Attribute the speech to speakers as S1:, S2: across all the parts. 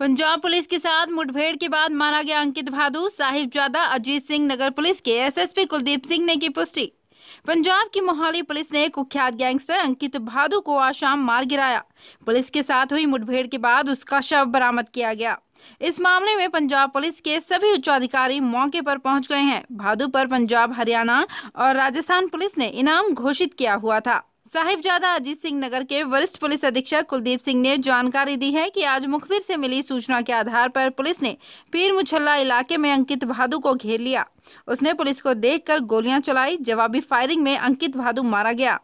S1: Punjab police के साथ मुठभेड़ के बाद मारा गया अंकित साहिब साहिबजादा अजीत सिंह नगर पुलिस के एसएसपी कुलदीप सिंह ने की पुष्टि पंजाब की मोहाली पुलिस ने कुख्यात गैंगस्टर अंकित भादु को आज शाम मार गिराया पुलिस के साथ हुई मुठभेड़ के बाद उसका शव बरामद किया गया इस मामले में पंजाब पुलिस के सभी उच्चाधिकारी मौके पर पहुंच गए हैं भादू पर पंजाब हरियाणा और राजस्थान पुलिस ने इनाम घोषित किया हुआ था साहिबजादा अजीत सिंह नगर के वरिष्ठ पुलिस अधीक्षक कुलदीप सिंह ने जानकारी दी है कि आज मुखबिर से मिली सूचना के आधार पर पुलिस ने पीर मुछल्ला इलाके में अंकित भादू को घेर लिया उसने पुलिस को देखकर गोलियां चलाई जवाबी फायरिंग में अंकित भादू मारा गया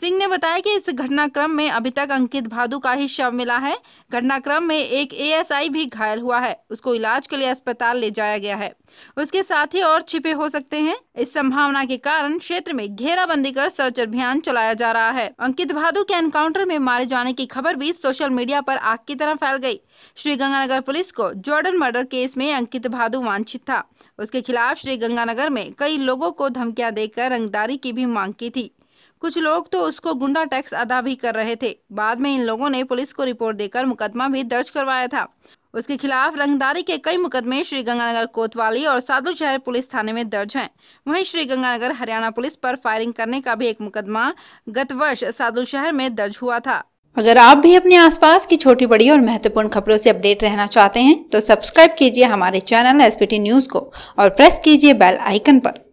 S1: सिंह ने बताया कि इस घटनाक्रम में अभी तक अंकित भादु का ही शव मिला है घटनाक्रम में एक एएसआई भी घायल हुआ है उसको इलाज के लिए अस्पताल ले जाया गया है उसके साथ ही और छिपे हो सकते हैं इस संभावना के कारण क्षेत्र में घेराबंदी कर सर्च अभियान चलाया जा रहा है अंकित भादु के एनकाउंटर में मारे जाने की खबर भी सोशल मीडिया पर आग की तरह फैल गई श्रीगंगानगर पुलिस को जॉर्डन मर्डर केस में अंकित भादु वांछित था उसके खिलाफ श्रीगंगानगर में कई लोगों को धमकियां देकर रंगदारी की भी मांग की थी कुछ लोग तो उसको गुंडा टैक्स अदा भी कर रहे थे बाद में इन लोगों ने पुलिस को रिपोर्ट देकर मुकदमा भी दर्ज करवाया था उसके खिलाफ रंगदारी के कई मुकदमे श्री गंगानगर कोतवाली और साधु शहर पुलिस थाने में दर्ज हैं वहीं श्री गंगानगर हरियाणा पुलिस पर फायरिंग करने का भी एक मुकदमा गत वर्ष साधु शहर में दर्ज हुआ था अगर आप भी अपने आसपास की छोटी बड़ी और महत्वपूर्ण खबरों से अपडेट रहना चाहते हैं तो सब्सक्राइब कीजिए हमारे चैनल एस न्यूज को और प्रेस कीजिए बेल आइकन आरोप